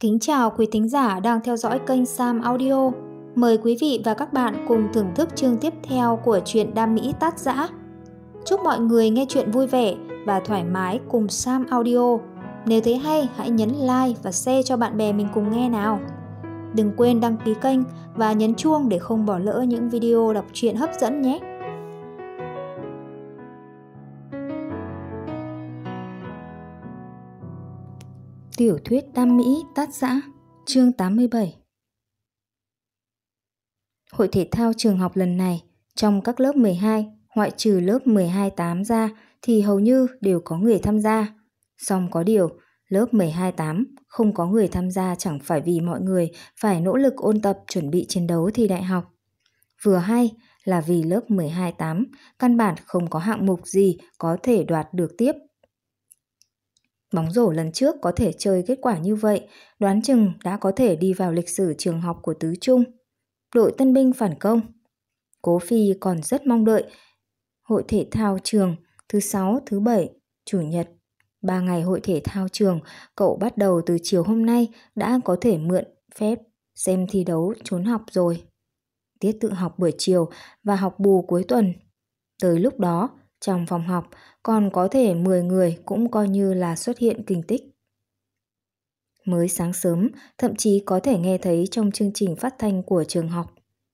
Kính chào quý thính giả đang theo dõi kênh Sam Audio. Mời quý vị và các bạn cùng thưởng thức chương tiếp theo của truyện Đam Mỹ Tát Giã. Chúc mọi người nghe chuyện vui vẻ và thoải mái cùng Sam Audio. Nếu thấy hay, hãy nhấn like và share cho bạn bè mình cùng nghe nào. Đừng quên đăng ký kênh và nhấn chuông để không bỏ lỡ những video đọc truyện hấp dẫn nhé. Tiểu thuyết Tam Mỹ tác giả chương 87 Hội thể thao trường học lần này, trong các lớp 12, ngoại trừ lớp 12-8 ra thì hầu như đều có người tham gia. Song có điều, lớp 12-8 không có người tham gia chẳng phải vì mọi người phải nỗ lực ôn tập chuẩn bị chiến đấu thi đại học. Vừa hay là vì lớp 12-8 căn bản không có hạng mục gì có thể đoạt được tiếp Bóng rổ lần trước có thể chơi kết quả như vậy, đoán chừng đã có thể đi vào lịch sử trường học của Tứ Trung. Đội tân binh phản công. Cố Phi còn rất mong đợi hội thể thao trường thứ sáu, thứ bảy, chủ nhật. Ba ngày hội thể thao trường, cậu bắt đầu từ chiều hôm nay đã có thể mượn phép xem thi đấu trốn học rồi. Tiết tự học buổi chiều và học bù cuối tuần. Tới lúc đó, trong phòng học, còn có thể 10 người cũng coi như là xuất hiện kinh tích. Mới sáng sớm, thậm chí có thể nghe thấy trong chương trình phát thanh của trường học,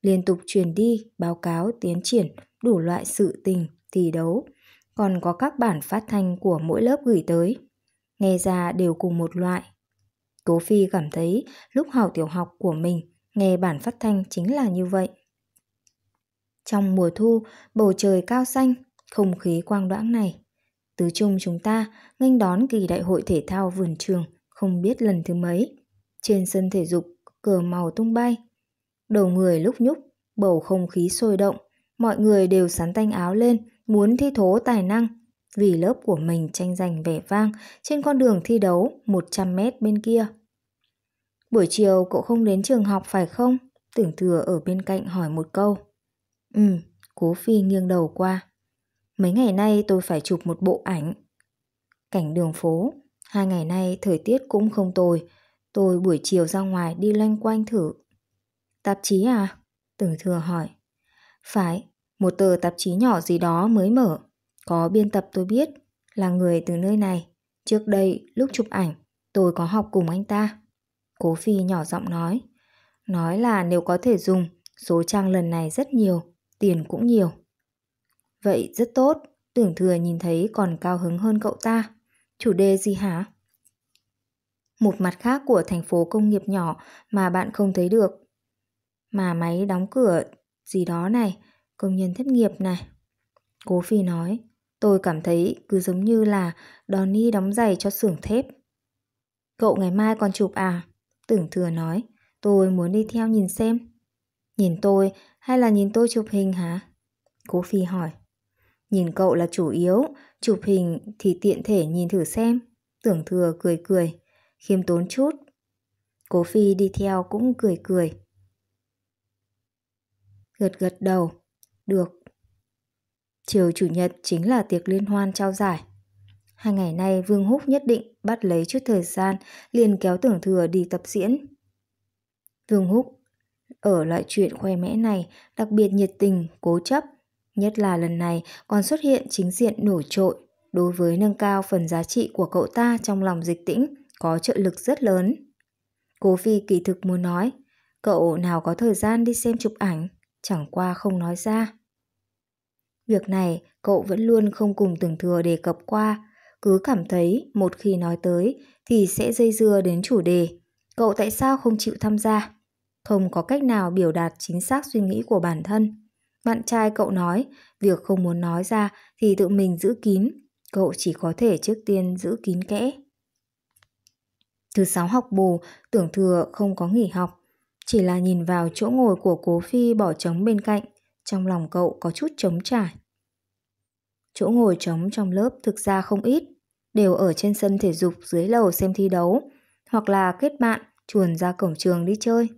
liên tục truyền đi, báo cáo, tiến triển, đủ loại sự tình, thi đấu. Còn có các bản phát thanh của mỗi lớp gửi tới. Nghe ra đều cùng một loại. Tố Phi cảm thấy lúc học tiểu học của mình, nghe bản phát thanh chính là như vậy. Trong mùa thu, bầu trời cao xanh, không khí quang đoãng này, tứ chung chúng ta nghênh đón kỳ đại hội thể thao vườn trường không biết lần thứ mấy. Trên sân thể dục, cờ màu tung bay. Đầu người lúc nhúc, bầu không khí sôi động. Mọi người đều sắn tanh áo lên, muốn thi thố tài năng. Vì lớp của mình tranh giành vẻ vang trên con đường thi đấu 100 mét bên kia. Buổi chiều cậu không đến trường học phải không? Tưởng thừa ở bên cạnh hỏi một câu. Ừ, cố phi nghiêng đầu qua. Mấy ngày nay tôi phải chụp một bộ ảnh. Cảnh đường phố, hai ngày nay thời tiết cũng không tồi. Tôi buổi chiều ra ngoài đi loanh quanh thử. Tạp chí à? Tử thừa hỏi. Phải, một tờ tạp chí nhỏ gì đó mới mở. Có biên tập tôi biết, là người từ nơi này. Trước đây, lúc chụp ảnh, tôi có học cùng anh ta. Cố Phi nhỏ giọng nói. Nói là nếu có thể dùng, số trang lần này rất nhiều, tiền cũng nhiều. Vậy rất tốt, tưởng thừa nhìn thấy còn cao hứng hơn cậu ta. Chủ đề gì hả? Một mặt khác của thành phố công nghiệp nhỏ mà bạn không thấy được. Mà máy đóng cửa gì đó này, công nhân thất nghiệp này. Cố Phi nói, tôi cảm thấy cứ giống như là donnie đóng giày cho xưởng thép. Cậu ngày mai còn chụp à? Tưởng thừa nói, tôi muốn đi theo nhìn xem. Nhìn tôi hay là nhìn tôi chụp hình hả? Cố Phi hỏi. Nhìn cậu là chủ yếu, chụp hình thì tiện thể nhìn thử xem. Tưởng thừa cười cười, khiêm tốn chút. Cố phi đi theo cũng cười cười. Gật gật đầu, được. Chiều chủ nhật chính là tiệc liên hoan trao giải. Hai ngày nay Vương Húc nhất định bắt lấy chút thời gian liền kéo tưởng thừa đi tập diễn. Vương Húc ở loại chuyện khoe mẽ này đặc biệt nhiệt tình, cố chấp, Nhất là lần này còn xuất hiện chính diện nổi trội đối với nâng cao phần giá trị của cậu ta trong lòng dịch tĩnh có trợ lực rất lớn. Cố phi kỳ thực muốn nói, cậu nào có thời gian đi xem chụp ảnh, chẳng qua không nói ra. Việc này cậu vẫn luôn không cùng tưởng thừa đề cập qua, cứ cảm thấy một khi nói tới thì sẽ dây dưa đến chủ đề. Cậu tại sao không chịu tham gia? Không có cách nào biểu đạt chính xác suy nghĩ của bản thân. Bạn trai cậu nói, việc không muốn nói ra thì tự mình giữ kín, cậu chỉ có thể trước tiên giữ kín kẽ. Thứ sáu học bù, tưởng thừa không có nghỉ học, chỉ là nhìn vào chỗ ngồi của cố phi bỏ trống bên cạnh, trong lòng cậu có chút trống trải. Chỗ ngồi trống trong lớp thực ra không ít, đều ở trên sân thể dục dưới lầu xem thi đấu, hoặc là kết bạn chuồn ra cổng trường đi chơi.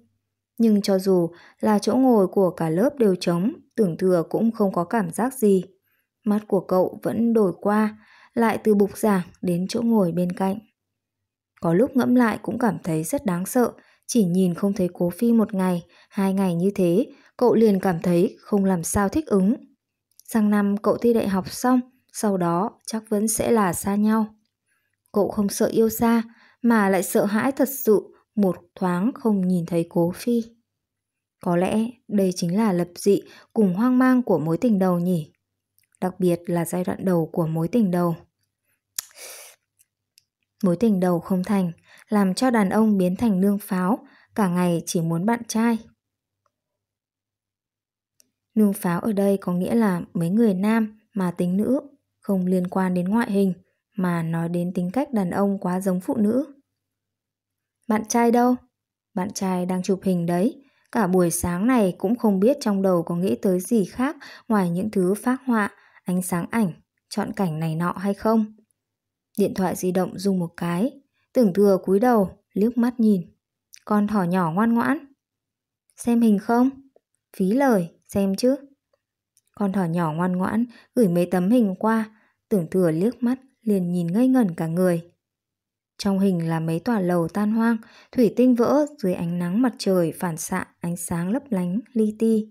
Nhưng cho dù là chỗ ngồi của cả lớp đều trống, tưởng thừa cũng không có cảm giác gì. Mắt của cậu vẫn đổi qua, lại từ bục giảng đến chỗ ngồi bên cạnh. Có lúc ngẫm lại cũng cảm thấy rất đáng sợ, chỉ nhìn không thấy cố phi một ngày, hai ngày như thế, cậu liền cảm thấy không làm sao thích ứng. Sang năm cậu thi đại học xong, sau đó chắc vẫn sẽ là xa nhau. Cậu không sợ yêu xa, mà lại sợ hãi thật sự một thoáng không nhìn thấy cố phi. Có lẽ đây chính là lập dị cùng hoang mang của mối tình đầu nhỉ? Đặc biệt là giai đoạn đầu của mối tình đầu. Mối tình đầu không thành, làm cho đàn ông biến thành nương pháo, cả ngày chỉ muốn bạn trai. Nương pháo ở đây có nghĩa là mấy người nam mà tính nữ, không liên quan đến ngoại hình, mà nói đến tính cách đàn ông quá giống phụ nữ. Bạn trai đâu? Bạn trai đang chụp hình đấy, Cả buổi sáng này cũng không biết trong đầu có nghĩ tới gì khác ngoài những thứ phát họa, ánh sáng ảnh, chọn cảnh này nọ hay không. Điện thoại di động dùng một cái, tưởng thừa cúi đầu, liếc mắt nhìn. Con thỏ nhỏ ngoan ngoãn. Xem hình không? Phí lời, xem chứ. Con thỏ nhỏ ngoan ngoãn gửi mấy tấm hình qua, tưởng thừa liếc mắt liền nhìn ngây ngẩn cả người. Trong hình là mấy tòa lầu tan hoang, thủy tinh vỡ dưới ánh nắng mặt trời phản xạ ánh sáng lấp lánh, li ti.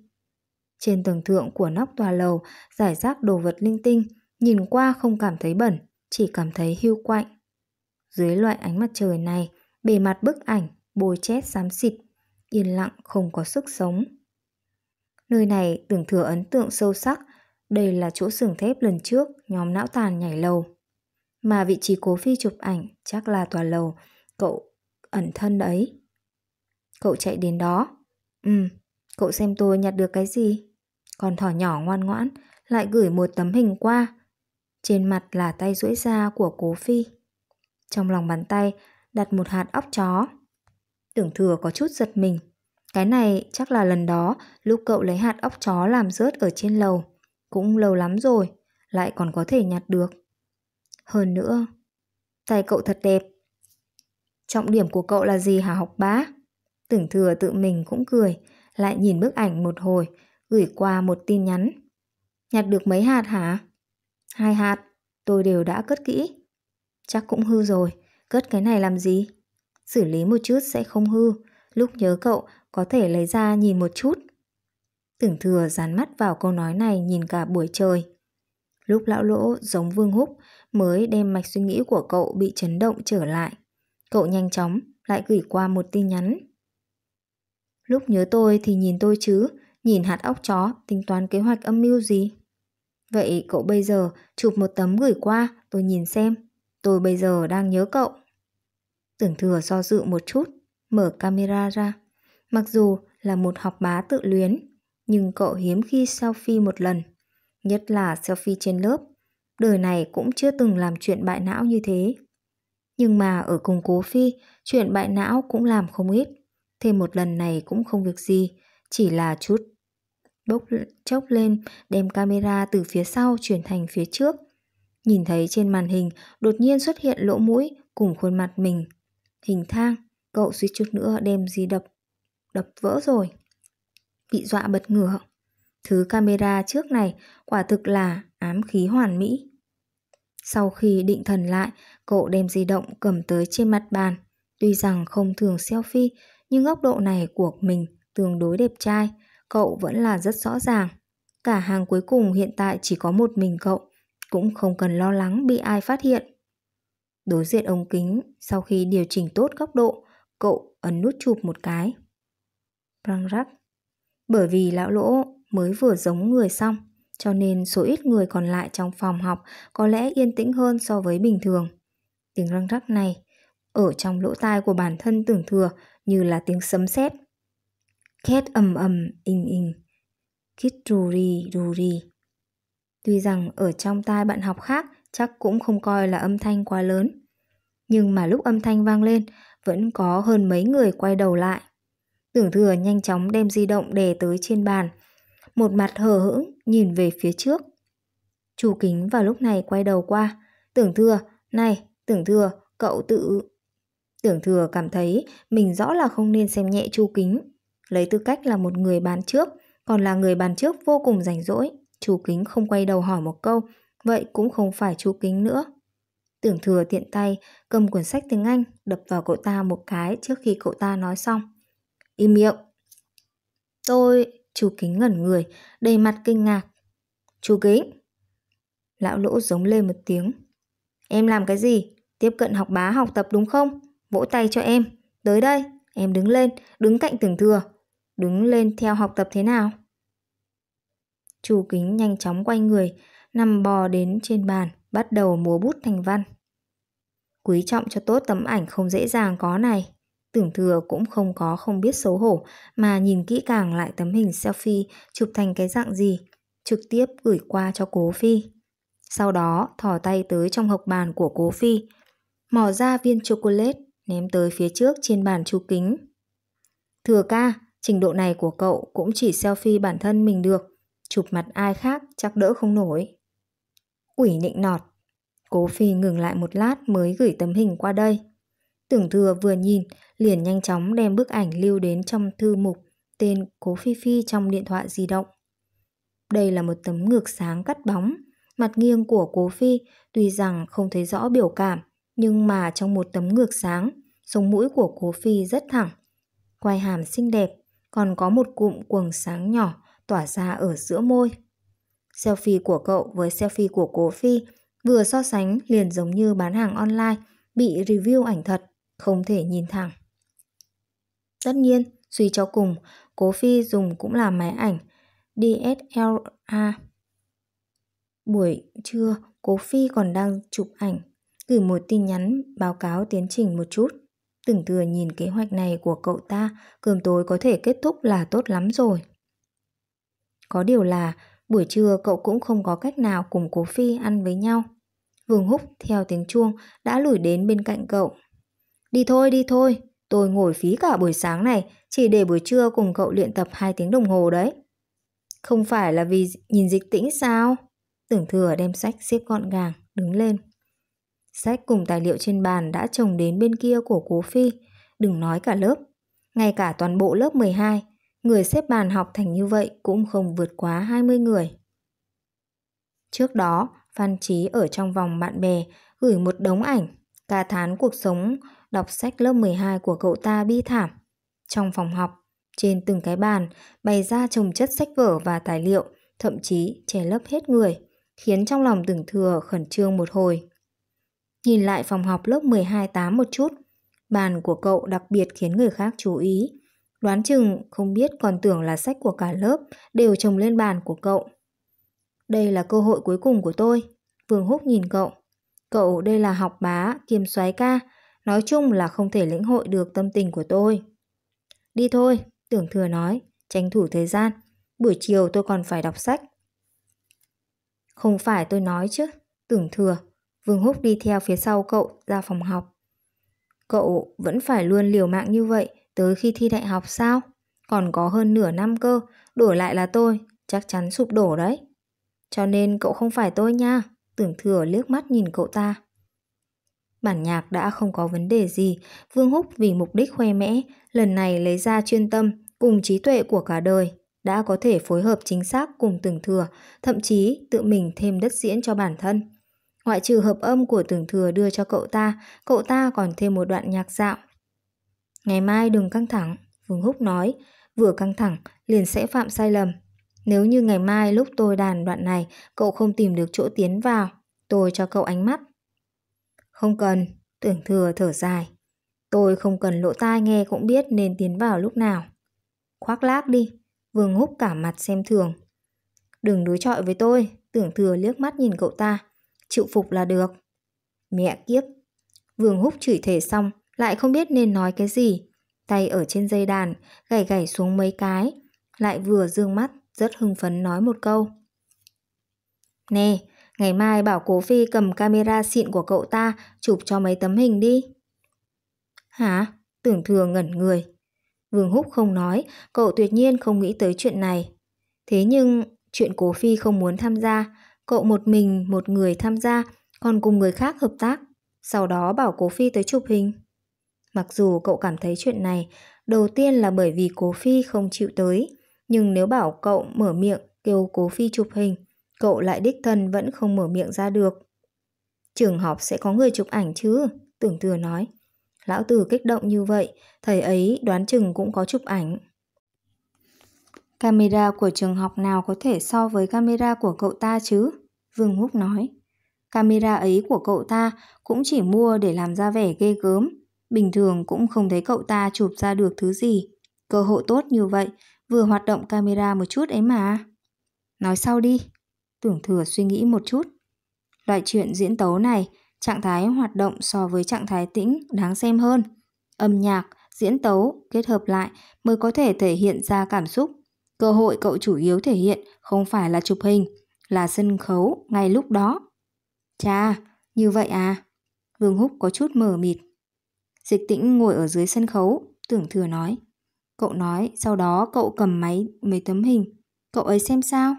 Trên tầng thượng của nóc tòa lầu giải rác đồ vật linh tinh, nhìn qua không cảm thấy bẩn, chỉ cảm thấy hưu quạnh. Dưới loại ánh mặt trời này, bề mặt bức ảnh bôi chét xám xịt, yên lặng không có sức sống. Nơi này tưởng thừa ấn tượng sâu sắc, đây là chỗ xưởng thép lần trước nhóm não tàn nhảy lầu. Mà vị trí cố phi chụp ảnh chắc là tòa lầu cậu ẩn thân ấy. Cậu chạy đến đó. Ừ, cậu xem tôi nhặt được cái gì. Còn thỏ nhỏ ngoan ngoãn lại gửi một tấm hình qua. Trên mặt là tay duỗi ra của cố phi. Trong lòng bàn tay đặt một hạt óc chó. Tưởng thừa có chút giật mình. Cái này chắc là lần đó lúc cậu lấy hạt óc chó làm rớt ở trên lầu. Cũng lâu lắm rồi, lại còn có thể nhặt được. Hơn nữa, tay cậu thật đẹp. Trọng điểm của cậu là gì hả học bá? Tưởng thừa tự mình cũng cười, lại nhìn bức ảnh một hồi, gửi qua một tin nhắn. Nhặt được mấy hạt hả? Hai hạt, tôi đều đã cất kỹ. Chắc cũng hư rồi, cất cái này làm gì? Xử lý một chút sẽ không hư, lúc nhớ cậu có thể lấy ra nhìn một chút. Tưởng thừa dán mắt vào câu nói này nhìn cả buổi trời. Lúc lão lỗ giống vương húc, mới đem mạch suy nghĩ của cậu bị chấn động trở lại. Cậu nhanh chóng lại gửi qua một tin nhắn. Lúc nhớ tôi thì nhìn tôi chứ, nhìn hạt óc chó, tính toán kế hoạch âm mưu gì. Vậy cậu bây giờ chụp một tấm gửi qua, tôi nhìn xem. Tôi bây giờ đang nhớ cậu. Tưởng thừa do dự một chút, mở camera ra. Mặc dù là một học bá tự luyến, nhưng cậu hiếm khi selfie một lần. Nhất là selfie trên lớp, đời này cũng chưa từng làm chuyện bại não như thế. Nhưng mà ở cùng cố phi, chuyện bại não cũng làm không ít. Thêm một lần này cũng không việc gì, chỉ là chút bốc chốc lên đem camera từ phía sau chuyển thành phía trước. Nhìn thấy trên màn hình đột nhiên xuất hiện lỗ mũi cùng khuôn mặt mình. Hình thang, cậu suýt chút nữa đem gì đập, đập vỡ rồi. Bị dọa bật ngửa. Thứ camera trước này quả thực là ám khí hoàn mỹ. Sau khi định thần lại, cậu đem di động cầm tới trên mặt bàn. Tuy rằng không thường selfie, nhưng góc độ này của mình tương đối đẹp trai, cậu vẫn là rất rõ ràng. Cả hàng cuối cùng hiện tại chỉ có một mình cậu, cũng không cần lo lắng bị ai phát hiện. Đối diện ống kính, sau khi điều chỉnh tốt góc độ, cậu ấn nút chụp một cái. Răng rắc. Bởi vì lão lỗ mới vừa giống người xong, cho nên số ít người còn lại trong phòng học có lẽ yên tĩnh hơn so với bình thường. Tiếng răng rắc này ở trong lỗ tai của bản thân tưởng thừa như là tiếng sấm sét. Khét ầm ầm, inh inh. Khít rù rì, rù rì. Tuy rằng ở trong tai bạn học khác chắc cũng không coi là âm thanh quá lớn. Nhưng mà lúc âm thanh vang lên, vẫn có hơn mấy người quay đầu lại. Tưởng thừa nhanh chóng đem di động đè tới trên bàn. Một mặt hờ hững, nhìn về phía trước. Chu Kính vào lúc này quay đầu qua, tưởng thừa, này, tưởng thừa, cậu tự... Tưởng thừa cảm thấy mình rõ là không nên xem nhẹ Chu Kính. Lấy tư cách là một người bán trước, còn là người bán trước vô cùng rảnh rỗi. Chu Kính không quay đầu hỏi một câu, vậy cũng không phải Chu Kính nữa. Tưởng thừa tiện tay, cầm cuốn sách tiếng Anh, đập vào cậu ta một cái trước khi cậu ta nói xong. Im miệng. Tôi... Chu Kính ngẩn người, đầy mặt kinh ngạc. Chu Kính! Lão lỗ giống lên một tiếng. Em làm cái gì? Tiếp cận học bá học tập đúng không? Vỗ tay cho em. Tới đây, em đứng lên, đứng cạnh tưởng thừa. Đứng lên theo học tập thế nào? Chu Kính nhanh chóng quay người, nằm bò đến trên bàn, bắt đầu múa bút thành văn. Quý trọng cho tốt tấm ảnh không dễ dàng có này. Tưởng thừa cũng không có không biết xấu hổ mà nhìn kỹ càng lại tấm hình selfie chụp thành cái dạng gì, trực tiếp gửi qua cho cố phi. Sau đó thò tay tới trong hộp bàn của cố phi, mò ra viên chocolate ném tới phía trước trên bàn chu kính. Thừa ca, trình độ này của cậu cũng chỉ selfie bản thân mình được, chụp mặt ai khác chắc đỡ không nổi. Quỷ nịnh nọt, cố phi ngừng lại một lát mới gửi tấm hình qua đây. Tưởng thừa vừa nhìn liền nhanh chóng đem bức ảnh lưu đến trong thư mục tên Cố Phi Phi trong điện thoại di động. Đây là một tấm ngược sáng cắt bóng, mặt nghiêng của Cố Phi tuy rằng không thấy rõ biểu cảm, nhưng mà trong một tấm ngược sáng, sống mũi của Cố Phi rất thẳng, quai hàm xinh đẹp, còn có một cụm quầng sáng nhỏ tỏa ra ở giữa môi. Selfie của cậu với selfie của Cố Phi vừa so sánh liền giống như bán hàng online bị review ảnh thật, không thể nhìn thẳng. Tất nhiên, suy cho cùng, Cố Phi dùng cũng là máy ảnh DSLR. Buổi trưa, Cố Phi còn đang chụp ảnh, gửi một tin nhắn báo cáo tiến trình một chút. Tưởng thừa nhìn kế hoạch này của cậu ta, cơm tối có thể kết thúc là tốt lắm rồi. Có điều là, buổi trưa cậu cũng không có cách nào cùng Cố Phi ăn với nhau. Vương Húc theo tiếng chuông đã lủi đến bên cạnh cậu. Đi thôi, đi thôi, Tôi ngồi phí cả buổi sáng này, chỉ để buổi trưa cùng cậu luyện tập 2 tiếng đồng hồ đấy. Không phải là vì nhìn dịch tĩnh sao? Tưởng thừa đem sách xếp gọn gàng, đứng lên. Sách cùng tài liệu trên bàn đã chồng đến bên kia của cố phi, đừng nói cả lớp. Ngay cả toàn bộ lớp 12, người xếp bàn học thành như vậy cũng không vượt quá 20 người. Trước đó, Phan Trí ở trong vòng bạn bè gửi một đống ảnh, ca thán cuộc sống đọc sách lớp 12 của cậu ta bi thảm. Trong phòng học, trên từng cái bàn bày ra chồng chất sách vở và tài liệu, thậm chí che lấp hết người, khiến trong lòng từng thừa khẩn trương một hồi. Nhìn lại phòng học lớp 12-8 một chút, bàn của cậu đặc biệt khiến người khác chú ý. Đoán chừng không biết còn tưởng là sách của cả lớp đều trồng lên bàn của cậu. Đây là cơ hội cuối cùng của tôi. Vương Húc nhìn cậu. Cậu đây là học bá kiêm soái ca, Nói chung là không thể lĩnh hội được tâm tình của tôi. Đi thôi, tưởng thừa nói, tranh thủ thời gian. Buổi chiều tôi còn phải đọc sách. Không phải tôi nói chứ, tưởng thừa. Vương Húc đi theo phía sau cậu ra phòng học. Cậu vẫn phải luôn liều mạng như vậy tới khi thi đại học sao? Còn có hơn nửa năm cơ, đổi lại là tôi, chắc chắn sụp đổ đấy. Cho nên cậu không phải tôi nha, tưởng thừa liếc mắt nhìn cậu ta. Bản nhạc đã không có vấn đề gì, Vương Húc vì mục đích khoe mẽ, lần này lấy ra chuyên tâm, cùng trí tuệ của cả đời, đã có thể phối hợp chính xác cùng từng thừa, thậm chí tự mình thêm đất diễn cho bản thân. Ngoại trừ hợp âm của từng thừa đưa cho cậu ta, cậu ta còn thêm một đoạn nhạc dạo. Ngày mai đừng căng thẳng, Vương Húc nói, vừa căng thẳng liền sẽ phạm sai lầm. Nếu như ngày mai lúc tôi đàn đoạn này, cậu không tìm được chỗ tiến vào, tôi cho cậu ánh mắt, không cần, tưởng thừa thở dài. Tôi không cần lỗ tai nghe cũng biết nên tiến vào lúc nào. Khoác lác đi, Vương húc cả mặt xem thường. Đừng đối chọi với tôi, tưởng thừa liếc mắt nhìn cậu ta. Chịu phục là được. Mẹ kiếp. Vương húc chửi thể xong, lại không biết nên nói cái gì. Tay ở trên dây đàn, gảy gảy xuống mấy cái. Lại vừa dương mắt, rất hưng phấn nói một câu. Nè, Ngày mai bảo cố phi cầm camera xịn của cậu ta chụp cho mấy tấm hình đi. Hả? Tưởng thừa ngẩn người. Vương Húc không nói, cậu tuyệt nhiên không nghĩ tới chuyện này. Thế nhưng, chuyện cố phi không muốn tham gia, cậu một mình một người tham gia, còn cùng người khác hợp tác. Sau đó bảo cố phi tới chụp hình. Mặc dù cậu cảm thấy chuyện này, đầu tiên là bởi vì cố phi không chịu tới. Nhưng nếu bảo cậu mở miệng kêu cố phi chụp hình, cậu lại đích thân vẫn không mở miệng ra được. Trường học sẽ có người chụp ảnh chứ, tưởng thừa nói. Lão tử kích động như vậy, thầy ấy đoán chừng cũng có chụp ảnh. Camera của trường học nào có thể so với camera của cậu ta chứ? Vương Húc nói. Camera ấy của cậu ta cũng chỉ mua để làm ra vẻ ghê gớm. Bình thường cũng không thấy cậu ta chụp ra được thứ gì. Cơ hội tốt như vậy, vừa hoạt động camera một chút ấy mà. Nói sau đi, Tưởng thừa suy nghĩ một chút. Loại chuyện diễn tấu này, trạng thái hoạt động so với trạng thái tĩnh đáng xem hơn. Âm nhạc, diễn tấu kết hợp lại mới có thể thể hiện ra cảm xúc. Cơ hội cậu chủ yếu thể hiện không phải là chụp hình, là sân khấu ngay lúc đó. Chà, như vậy à? Vương Húc có chút mờ mịt. Dịch tĩnh ngồi ở dưới sân khấu, tưởng thừa nói. Cậu nói, sau đó cậu cầm máy mấy tấm hình. Cậu ấy xem sao?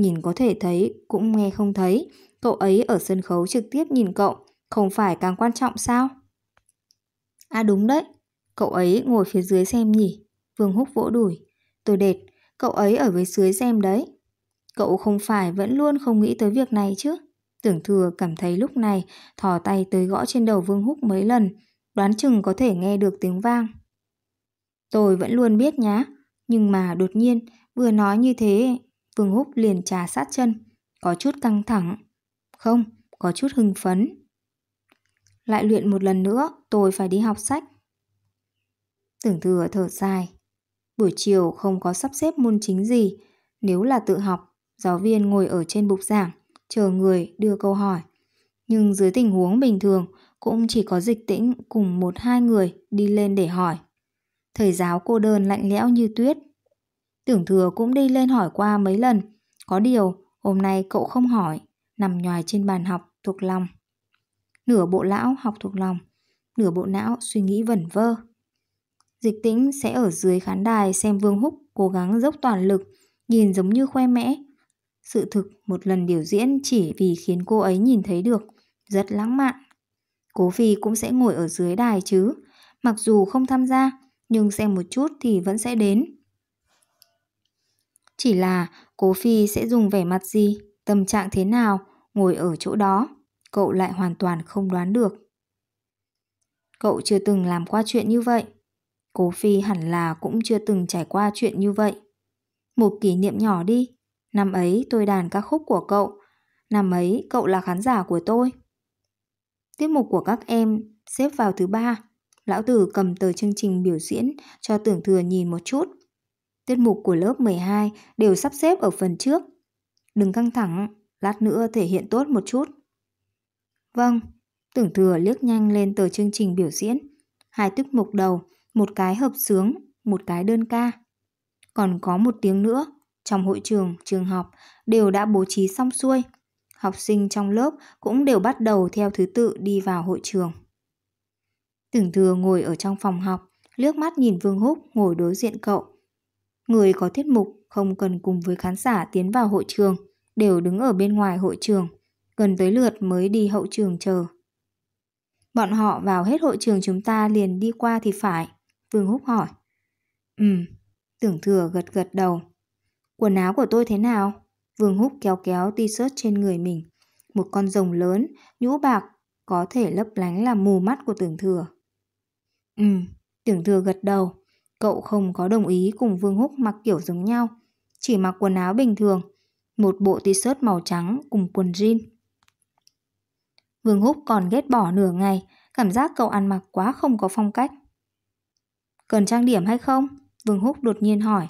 nhìn có thể thấy, cũng nghe không thấy. Cậu ấy ở sân khấu trực tiếp nhìn cậu, không phải càng quan trọng sao? À đúng đấy, cậu ấy ngồi phía dưới xem nhỉ? Vương Húc vỗ đùi. Tôi đệt, cậu ấy ở với dưới xem đấy. Cậu không phải vẫn luôn không nghĩ tới việc này chứ? Tưởng thừa cảm thấy lúc này thò tay tới gõ trên đầu Vương Húc mấy lần, đoán chừng có thể nghe được tiếng vang. Tôi vẫn luôn biết nhá, nhưng mà đột nhiên vừa nói như thế Vương Húc liền trà sát chân, có chút căng thẳng. Không, có chút hưng phấn. Lại luyện một lần nữa, tôi phải đi học sách. Tưởng thừa thở dài. Buổi chiều không có sắp xếp môn chính gì. Nếu là tự học, giáo viên ngồi ở trên bục giảng, chờ người đưa câu hỏi. Nhưng dưới tình huống bình thường, cũng chỉ có dịch tĩnh cùng một hai người đi lên để hỏi. Thầy giáo cô đơn lạnh lẽo như tuyết Tưởng thừa cũng đi lên hỏi qua mấy lần, có điều hôm nay cậu không hỏi, nằm nhòi trên bàn học thuộc lòng. Nửa bộ lão học thuộc lòng, nửa bộ não suy nghĩ vẩn vơ. Dịch tĩnh sẽ ở dưới khán đài xem Vương Húc cố gắng dốc toàn lực, nhìn giống như khoe mẽ. Sự thực một lần biểu diễn chỉ vì khiến cô ấy nhìn thấy được, rất lãng mạn. Cố Phi cũng sẽ ngồi ở dưới đài chứ, mặc dù không tham gia, nhưng xem một chút thì vẫn sẽ đến. Chỉ là cố phi sẽ dùng vẻ mặt gì, tâm trạng thế nào, ngồi ở chỗ đó, cậu lại hoàn toàn không đoán được. Cậu chưa từng làm qua chuyện như vậy. Cố phi hẳn là cũng chưa từng trải qua chuyện như vậy. Một kỷ niệm nhỏ đi, năm ấy tôi đàn ca khúc của cậu, năm ấy cậu là khán giả của tôi. Tiết mục của các em xếp vào thứ ba. Lão tử cầm tờ chương trình biểu diễn cho tưởng thừa nhìn một chút tiết mục của lớp 12 đều sắp xếp ở phần trước. Đừng căng thẳng, lát nữa thể hiện tốt một chút. Vâng, tưởng thừa liếc nhanh lên tờ chương trình biểu diễn. Hai tiết mục đầu, một cái hợp sướng, một cái đơn ca. Còn có một tiếng nữa, trong hội trường, trường học đều đã bố trí xong xuôi. Học sinh trong lớp cũng đều bắt đầu theo thứ tự đi vào hội trường. Tưởng thừa ngồi ở trong phòng học, liếc mắt nhìn Vương Húc ngồi đối diện cậu người có tiết mục không cần cùng với khán giả tiến vào hội trường, đều đứng ở bên ngoài hội trường, gần tới lượt mới đi hậu trường chờ. Bọn họ vào hết hội trường chúng ta liền đi qua thì phải, Vương Húc hỏi. Ừm, tưởng thừa gật gật đầu. Quần áo của tôi thế nào? Vương Húc kéo kéo t-shirt trên người mình. Một con rồng lớn, nhũ bạc, có thể lấp lánh là mù mắt của tưởng thừa. Ừm, tưởng thừa gật đầu. Cậu không có đồng ý cùng Vương Húc mặc kiểu giống nhau, chỉ mặc quần áo bình thường, một bộ t-shirt màu trắng cùng quần jean. Vương Húc còn ghét bỏ nửa ngày, cảm giác cậu ăn mặc quá không có phong cách. Cần trang điểm hay không? Vương Húc đột nhiên hỏi.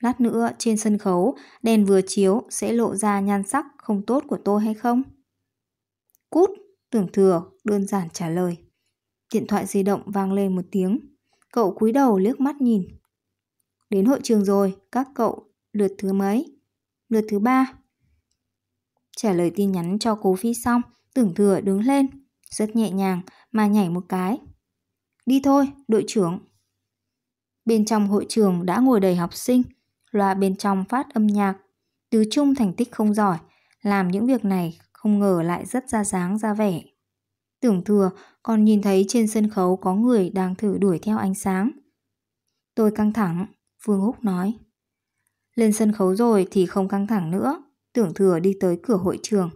Lát nữa trên sân khấu, đèn vừa chiếu sẽ lộ ra nhan sắc không tốt của tôi hay không? Cút, tưởng thừa, đơn giản trả lời. Điện thoại di động vang lên một tiếng. Cậu cúi đầu liếc mắt nhìn. Đến hội trường rồi, các cậu lượt thứ mấy? Lượt thứ ba. Trả lời tin nhắn cho cố phi xong, tưởng thừa đứng lên, rất nhẹ nhàng mà nhảy một cái. Đi thôi, đội trưởng. Bên trong hội trường đã ngồi đầy học sinh, loa bên trong phát âm nhạc. Tứ Trung thành tích không giỏi, làm những việc này không ngờ lại rất ra dáng ra vẻ. Tưởng thừa còn nhìn thấy trên sân khấu có người đang thử đuổi theo ánh sáng. Tôi căng thẳng, Phương Húc nói. Lên sân khấu rồi thì không căng thẳng nữa. Tưởng thừa đi tới cửa hội trường,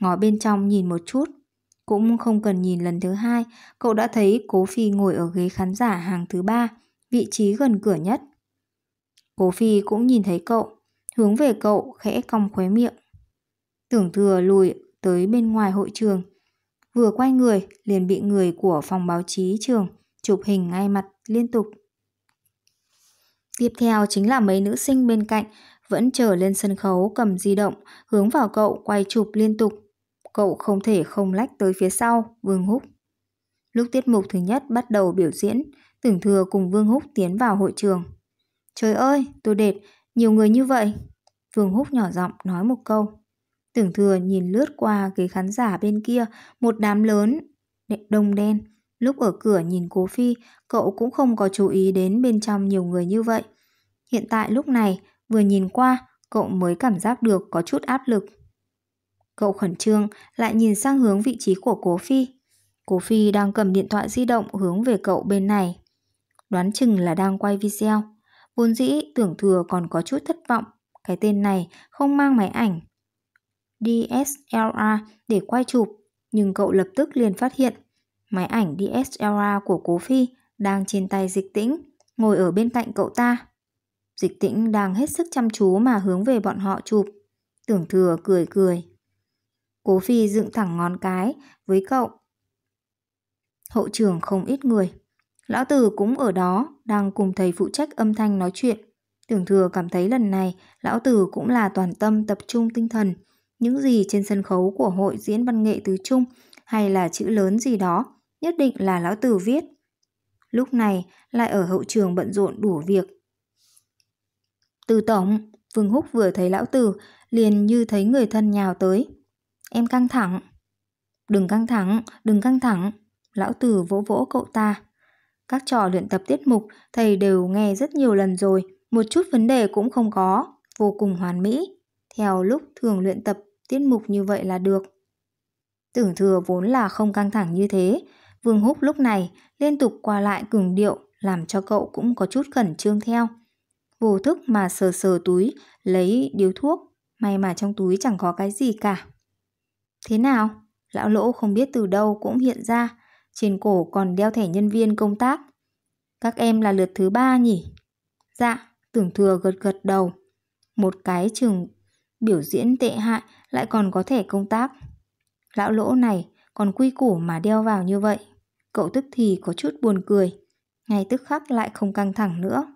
ngó bên trong nhìn một chút. Cũng không cần nhìn lần thứ hai, cậu đã thấy Cố Phi ngồi ở ghế khán giả hàng thứ ba, vị trí gần cửa nhất. Cố Phi cũng nhìn thấy cậu, hướng về cậu khẽ cong khóe miệng. Tưởng thừa lùi tới bên ngoài hội trường, Vừa quay người, liền bị người của phòng báo chí trường chụp hình ngay mặt liên tục. Tiếp theo chính là mấy nữ sinh bên cạnh vẫn trở lên sân khấu cầm di động, hướng vào cậu quay chụp liên tục. Cậu không thể không lách tới phía sau, Vương Húc. Lúc tiết mục thứ nhất bắt đầu biểu diễn, Tưởng Thừa cùng Vương Húc tiến vào hội trường. Trời ơi, tôi đệt, nhiều người như vậy. Vương Húc nhỏ giọng nói một câu. Tưởng thừa nhìn lướt qua ghế khán giả bên kia, một đám lớn, đông đen. Lúc ở cửa nhìn cố phi, cậu cũng không có chú ý đến bên trong nhiều người như vậy. Hiện tại lúc này, vừa nhìn qua, cậu mới cảm giác được có chút áp lực. Cậu khẩn trương lại nhìn sang hướng vị trí của cố phi. Cố phi đang cầm điện thoại di động hướng về cậu bên này. Đoán chừng là đang quay video. Vốn dĩ tưởng thừa còn có chút thất vọng. Cái tên này không mang máy ảnh, DSLR để quay chụp, nhưng cậu lập tức liền phát hiện máy ảnh DSLR của Cố Phi đang trên tay Dịch Tĩnh, ngồi ở bên cạnh cậu ta. Dịch Tĩnh đang hết sức chăm chú mà hướng về bọn họ chụp. Tưởng Thừa cười cười. Cố Phi dựng thẳng ngón cái với cậu. Hậu trường không ít người. Lão Tử cũng ở đó, đang cùng thầy phụ trách âm thanh nói chuyện. Tưởng Thừa cảm thấy lần này Lão Tử cũng là toàn tâm tập trung tinh thần những gì trên sân khấu của hội diễn văn nghệ tứ trung hay là chữ lớn gì đó, nhất định là lão tử viết. Lúc này lại ở hậu trường bận rộn đủ việc. Từ tổng, Vương Húc vừa thấy lão tử, liền như thấy người thân nhào tới. Em căng thẳng. Đừng căng thẳng, đừng căng thẳng. Lão tử vỗ vỗ cậu ta. Các trò luyện tập tiết mục thầy đều nghe rất nhiều lần rồi, một chút vấn đề cũng không có, vô cùng hoàn mỹ. Theo lúc thường luyện tập tiết mục như vậy là được. Tưởng thừa vốn là không căng thẳng như thế, Vương Húc lúc này liên tục qua lại cường điệu làm cho cậu cũng có chút khẩn trương theo. Vô thức mà sờ sờ túi, lấy điếu thuốc, may mà trong túi chẳng có cái gì cả. Thế nào? Lão lỗ không biết từ đâu cũng hiện ra, trên cổ còn đeo thẻ nhân viên công tác. Các em là lượt thứ ba nhỉ? Dạ, tưởng thừa gật gật đầu. Một cái trường biểu diễn tệ hại lại còn có thể công tác. Lão lỗ này còn quy củ mà đeo vào như vậy. Cậu tức thì có chút buồn cười, ngay tức khắc lại không căng thẳng nữa.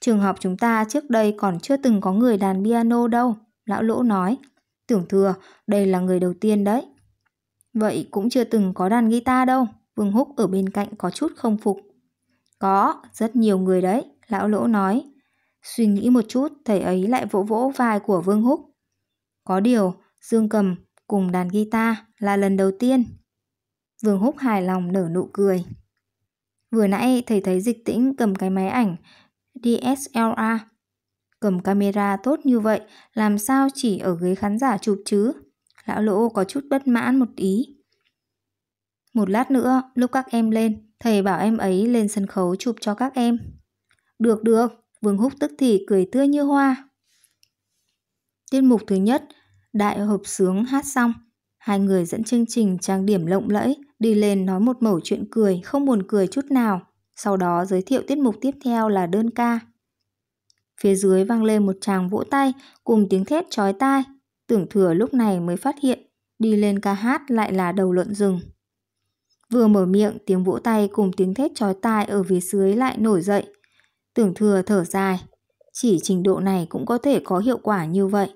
Trường học chúng ta trước đây còn chưa từng có người đàn piano đâu, lão lỗ nói. Tưởng thừa, đây là người đầu tiên đấy. Vậy cũng chưa từng có đàn guitar đâu, Vương Húc ở bên cạnh có chút không phục. Có, rất nhiều người đấy, lão lỗ nói. Suy nghĩ một chút, thầy ấy lại vỗ vỗ vai của Vương Húc. Có điều, Dương Cầm cùng đàn guitar là lần đầu tiên. Vương Húc hài lòng nở nụ cười. Vừa nãy thầy thấy dịch tĩnh cầm cái máy ảnh DSLR. Cầm camera tốt như vậy, làm sao chỉ ở ghế khán giả chụp chứ? Lão lỗ có chút bất mãn một ý. Một lát nữa, lúc các em lên, thầy bảo em ấy lên sân khấu chụp cho các em. Được được, Vương Húc tức thì cười tươi như hoa. Tiết mục thứ nhất, đại hợp sướng hát xong. Hai người dẫn chương trình trang điểm lộng lẫy, đi lên nói một mẩu chuyện cười, không buồn cười chút nào. Sau đó giới thiệu tiết mục tiếp theo là đơn ca. Phía dưới vang lên một tràng vỗ tay cùng tiếng thét chói tai. Tưởng thừa lúc này mới phát hiện, đi lên ca hát lại là đầu lợn rừng. Vừa mở miệng, tiếng vỗ tay cùng tiếng thét chói tai ở phía dưới lại nổi dậy, Tưởng thừa thở dài, chỉ trình độ này cũng có thể có hiệu quả như vậy.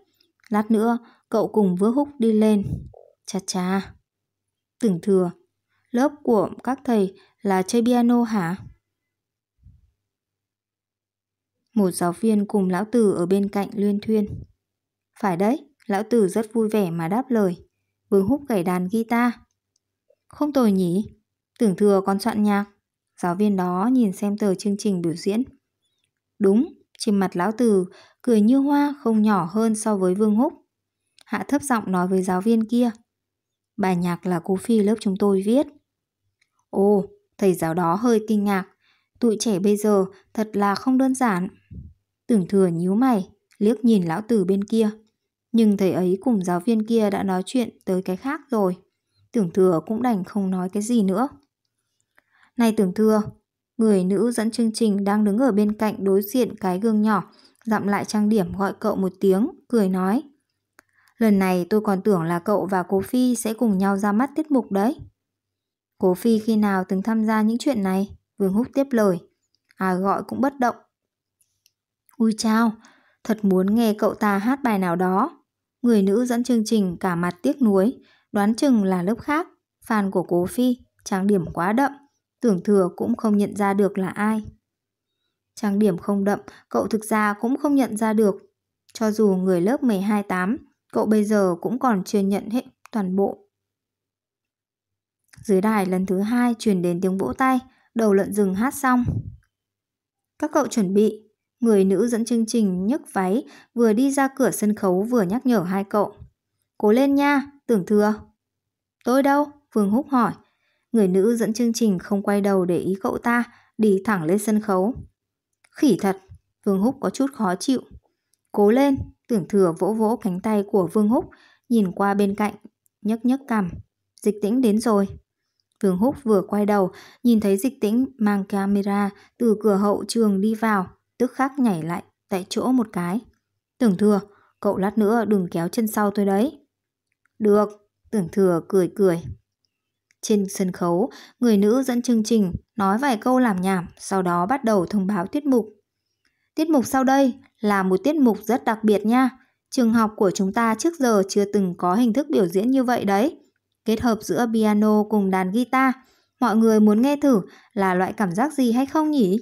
Lát nữa, cậu cùng vứa húc đi lên. Chà chà. Tưởng thừa, lớp của các thầy là chơi piano hả? Một giáo viên cùng lão tử ở bên cạnh luyên thuyên. Phải đấy, lão tử rất vui vẻ mà đáp lời. Vương húc gảy đàn guitar. Không tồi nhỉ, tưởng thừa còn soạn nhạc. Giáo viên đó nhìn xem tờ chương trình biểu diễn Đúng, trên mặt lão tử, cười như hoa không nhỏ hơn so với Vương Húc. Hạ thấp giọng nói với giáo viên kia. Bài nhạc là cô Phi lớp chúng tôi viết. Ồ, thầy giáo đó hơi kinh ngạc. Tụi trẻ bây giờ thật là không đơn giản. Tưởng thừa nhíu mày, liếc nhìn lão tử bên kia. Nhưng thầy ấy cùng giáo viên kia đã nói chuyện tới cái khác rồi. Tưởng thừa cũng đành không nói cái gì nữa. Này tưởng thừa, Người nữ dẫn chương trình đang đứng ở bên cạnh đối diện cái gương nhỏ, dặm lại trang điểm gọi cậu một tiếng, cười nói. Lần này tôi còn tưởng là cậu và Cố Phi sẽ cùng nhau ra mắt tiết mục đấy. Cố Phi khi nào từng tham gia những chuyện này? Vương Húc tiếp lời. À gọi cũng bất động. Ui chao, thật muốn nghe cậu ta hát bài nào đó. Người nữ dẫn chương trình cả mặt tiếc nuối, đoán chừng là lớp khác, fan của Cố Phi, trang điểm quá đậm. Tưởng thừa cũng không nhận ra được là ai Trang điểm không đậm Cậu thực ra cũng không nhận ra được Cho dù người lớp 12-8 Cậu bây giờ cũng còn chưa nhận hết toàn bộ Dưới đài lần thứ hai truyền đến tiếng vỗ tay Đầu lợn rừng hát xong Các cậu chuẩn bị Người nữ dẫn chương trình nhấc váy Vừa đi ra cửa sân khấu vừa nhắc nhở hai cậu Cố lên nha, tưởng thừa Tôi đâu? Vương Húc hỏi Người nữ dẫn chương trình không quay đầu để ý cậu ta, đi thẳng lên sân khấu. Khỉ thật, Vương Húc có chút khó chịu. Cố lên, tưởng thừa vỗ vỗ cánh tay của Vương Húc, nhìn qua bên cạnh, nhấc nhấc cằm. Dịch tĩnh đến rồi. Vương Húc vừa quay đầu, nhìn thấy dịch tĩnh mang camera từ cửa hậu trường đi vào, tức khắc nhảy lại tại chỗ một cái. Tưởng thừa, cậu lát nữa đừng kéo chân sau tôi đấy. Được, tưởng thừa cười cười. Trên sân khấu, người nữ dẫn chương trình nói vài câu làm nhảm, sau đó bắt đầu thông báo tiết mục. Tiết mục sau đây là một tiết mục rất đặc biệt nha. Trường học của chúng ta trước giờ chưa từng có hình thức biểu diễn như vậy đấy. Kết hợp giữa piano cùng đàn guitar, mọi người muốn nghe thử là loại cảm giác gì hay không nhỉ?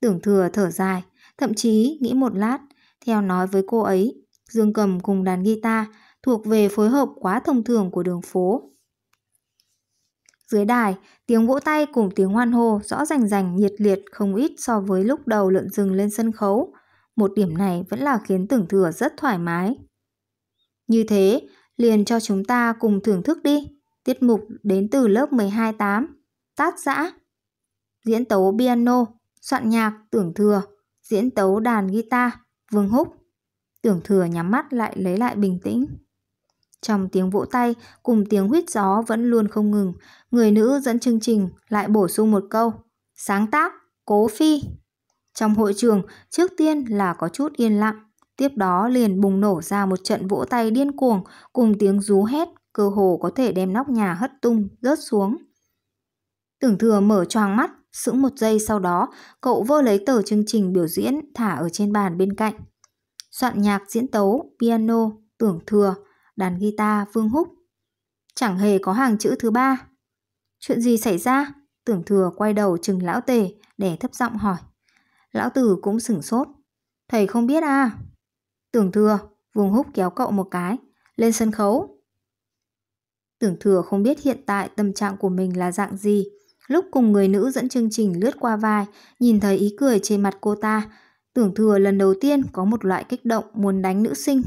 Tưởng thừa thở dài, thậm chí nghĩ một lát, theo nói với cô ấy, dương cầm cùng đàn guitar thuộc về phối hợp quá thông thường của đường phố. Dưới đài, tiếng vỗ tay cùng tiếng hoan hô rõ rành rành nhiệt liệt không ít so với lúc đầu lượn rừng lên sân khấu. Một điểm này vẫn là khiến tưởng thừa rất thoải mái. Như thế, liền cho chúng ta cùng thưởng thức đi. Tiết mục đến từ lớp 12-8, tát giã, diễn tấu piano, soạn nhạc, tưởng thừa, diễn tấu đàn guitar, vương húc. Tưởng thừa nhắm mắt lại lấy lại bình tĩnh. Trong tiếng vỗ tay cùng tiếng huýt gió vẫn luôn không ngừng, người nữ dẫn chương trình lại bổ sung một câu, sáng tác, cố phi. Trong hội trường, trước tiên là có chút yên lặng, tiếp đó liền bùng nổ ra một trận vỗ tay điên cuồng cùng tiếng rú hét, cơ hồ có thể đem nóc nhà hất tung, rớt xuống. Tưởng thừa mở choàng mắt, sững một giây sau đó, cậu vơ lấy tờ chương trình biểu diễn thả ở trên bàn bên cạnh. Soạn nhạc diễn tấu, piano, tưởng thừa – đàn guitar Vương Húc. Chẳng hề có hàng chữ thứ ba. Chuyện gì xảy ra? Tưởng thừa quay đầu chừng lão tề để thấp giọng hỏi. Lão tử cũng sửng sốt. Thầy không biết à? Tưởng thừa, Vương Húc kéo cậu một cái, lên sân khấu. Tưởng thừa không biết hiện tại tâm trạng của mình là dạng gì. Lúc cùng người nữ dẫn chương trình lướt qua vai, nhìn thấy ý cười trên mặt cô ta, tưởng thừa lần đầu tiên có một loại kích động muốn đánh nữ sinh,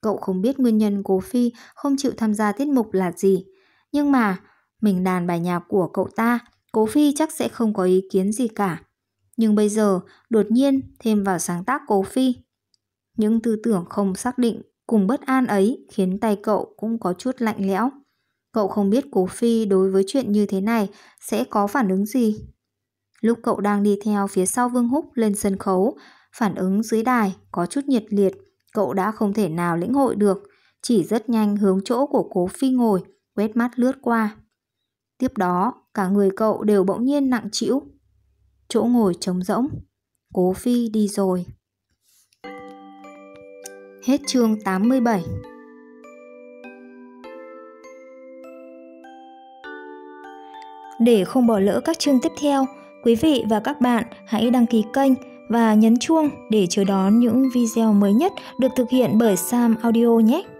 Cậu không biết nguyên nhân Cố Phi không chịu tham gia tiết mục là gì. Nhưng mà, mình đàn bài nhạc của cậu ta, Cố Phi chắc sẽ không có ý kiến gì cả. Nhưng bây giờ, đột nhiên thêm vào sáng tác Cố Phi. Những tư tưởng không xác định cùng bất an ấy khiến tay cậu cũng có chút lạnh lẽo. Cậu không biết Cố Phi đối với chuyện như thế này sẽ có phản ứng gì. Lúc cậu đang đi theo phía sau Vương Húc lên sân khấu, phản ứng dưới đài có chút nhiệt liệt, Cậu đã không thể nào lĩnh hội được, chỉ rất nhanh hướng chỗ của cố phi ngồi, quét mắt lướt qua. Tiếp đó, cả người cậu đều bỗng nhiên nặng chịu Chỗ ngồi trống rỗng, cố phi đi rồi. Hết chương 87 Để không bỏ lỡ các chương tiếp theo, quý vị và các bạn hãy đăng ký kênh và nhấn chuông để chờ đón những video mới nhất được thực hiện bởi Sam Audio nhé.